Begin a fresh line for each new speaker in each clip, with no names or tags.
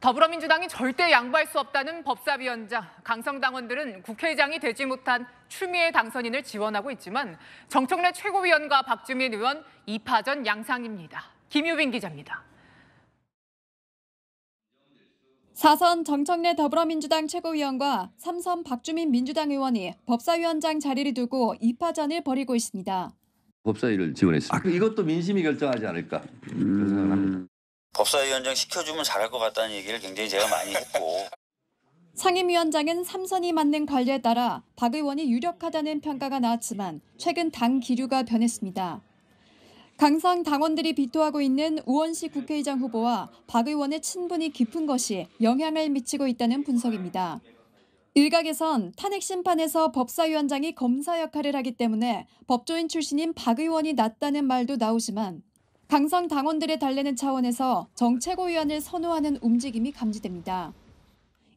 더불어민주당이 절대 양보할 수 없다는 법사위원장, 강성당원들은 국회의장이 되지 못한 추미애 당선인을 지원하고 있지만 정청래 최고위원과 박주민 의원 2파전 양상입니다. 김유빈 기자입니다.
사선 정청래 더불어민주당 최고위원과 삼선 박주민 민주당 의원이 법사위원장 자리를 두고 2파전을 벌이고 있습니다.
법사위를 지원했습니다. 아, 그 이것도 민심이 결정하지 않을까 음... 법사위원장 시켜주면 잘할 것 같다는 얘기를 굉장히 제가 많이 했고.
상임위원장은 삼선이 맞는관리에 따라 박 의원이 유력하다는 평가가 나왔지만 최근 당 기류가 변했습니다. 강상 당원들이 비토하고 있는 우원식 국회의장 후보와 박 의원의 친분이 깊은 것이 영향을 미치고 있다는 분석입니다. 일각에선 탄핵 심판에서 법사위원장이 검사 역할을 하기 때문에 법조인 출신인 박 의원이 낫다는 말도 나오지만 당선 당원들의 달래는 차원에서 정책고위원을 선호하는 움직임이 감지됩니다.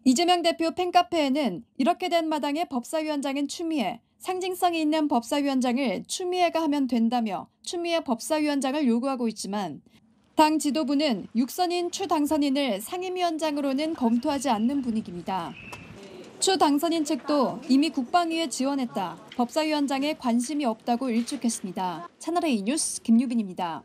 이재명 대표 팬카페에는 이렇게 된 마당에 법사위원장인 추미애, 상징성이 있는 법사위원장을 추미애가 하면 된다며 추미애 법사위원장을 요구하고 있지만 당 지도부는 육선인 추 당선인을 상임위원장으로는 검토하지 않는 분위기입니다. 추 당선인 측도 이미 국방위에 지원했다. 법사위원장에 관심이 없다고 일축했습니다.
채널A 뉴스 김유빈입니다.